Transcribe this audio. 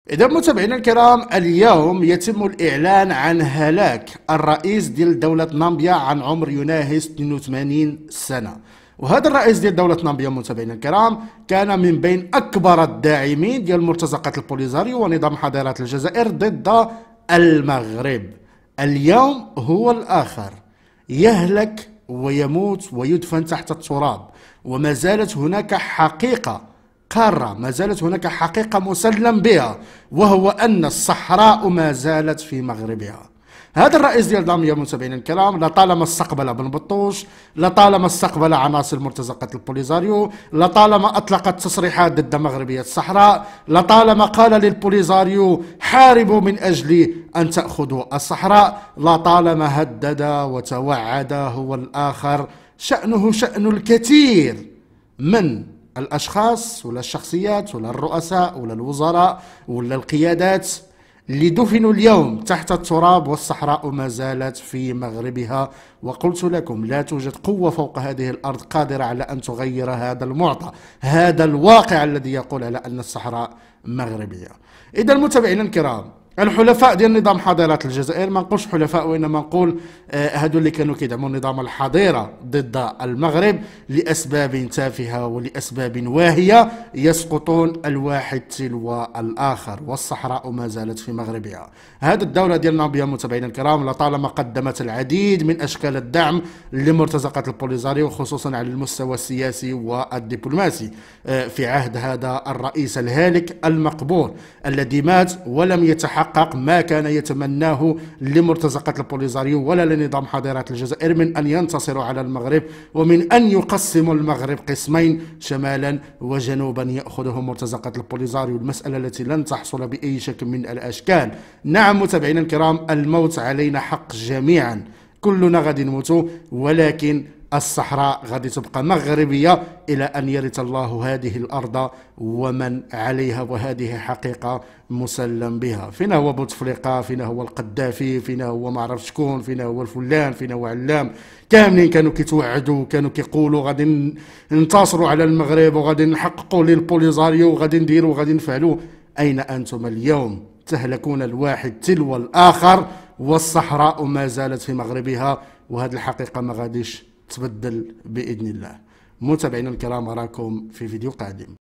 إذا متابعينا الكرام اليوم يتم الإعلان عن هلاك الرئيس ديال دولة نامبيا عن عمر يناهز 82 سنة وهذا الرئيس ديال دولة نامبيا متابعينا الكرام كان من بين أكبر الداعمين ديال مرتزقة البوليزاريو ونظام حضارات الجزائر ضد المغرب اليوم هو الآخر يهلك ويموت ويدفن تحت التراب وما زالت هناك حقيقة قارة ما زالت هناك حقيقة مسلم بها وهو أن الصحراء ما زالت في مغربها هذا الرئيس ديال دامية متابعينا الكرام لطالما استقبل بن بطوش لطالما استقبل عناصر مرتزقة البوليزاريو لطالما أطلقت تصريحات ضد مغربية الصحراء لطالما قال للبوليزاريو حاربوا من أجل أن تأخذوا الصحراء لطالما هدد وتوعد هو الآخر شأنه شأن الكثير من الأشخاص ولا الشخصيات ولا الرؤساء ولا الوزراء ولا القيادات اللي دفنوا اليوم تحت التراب والصحراء ما زالت في مغربها وقلت لكم لا توجد قوة فوق هذه الأرض قادرة على أن تغير هذا المعطى هذا الواقع الذي يقول على أن الصحراء مغربية إذا متابعينا الكرام الحلفاء ديال نظام حضارة الجزائر ما نقولش حلفاء وانما نقول آه، هادو اللي كانوا كيدعموا نظام الحضيره ضد المغرب لاسباب تافهه ولاسباب واهيه يسقطون الواحد تلو الاخر والصحراء ما زالت في مغربها هذه الدوله ديالنا بها متابعينا الكرام لطالما قدمت العديد من اشكال الدعم لمرتزقه البوليزاريو خصوصا على المستوى السياسي والدبلوماسي آه، في عهد هذا الرئيس الهالك المقبور الذي مات ولم يتحقق يتحقق ما كان يتمناه لمرتزقة البوليزاريو ولا لنظام حضيرات الجزائر من أن ينتصروا على المغرب ومن أن يقسموا المغرب قسمين شمالا وجنوبا يأخذهم مرتزقة البوليزاريو المسألة التي لن تحصل بأي شكل من الأشكال نعم متابعينا الكرام الموت علينا حق جميعا كلنا غادي نموتوا ولكن الصحراء غادي تبقى مغربية إلى أن يرث الله هذه الأرض ومن عليها وهذه حقيقة مسلم بها فينا هو بوتفليقة فينا هو القدافي فينا هو ما عرف شكون فينا هو الفلان فينا هو علام كاملين كانوا كيتوعدوا كانوا كيقولوا غادي ننتصروا على المغرب وغادي نحققوا للبوليزاريو وغادي نديروا وغادي نفعلوا أين أنتم اليوم تهلكون الواحد تلو الآخر والصحراء ما زالت في مغربها وهذه الحقيقة ما غاديش تبدل باذن الله متابعينا الكرام اراكم في فيديو قادم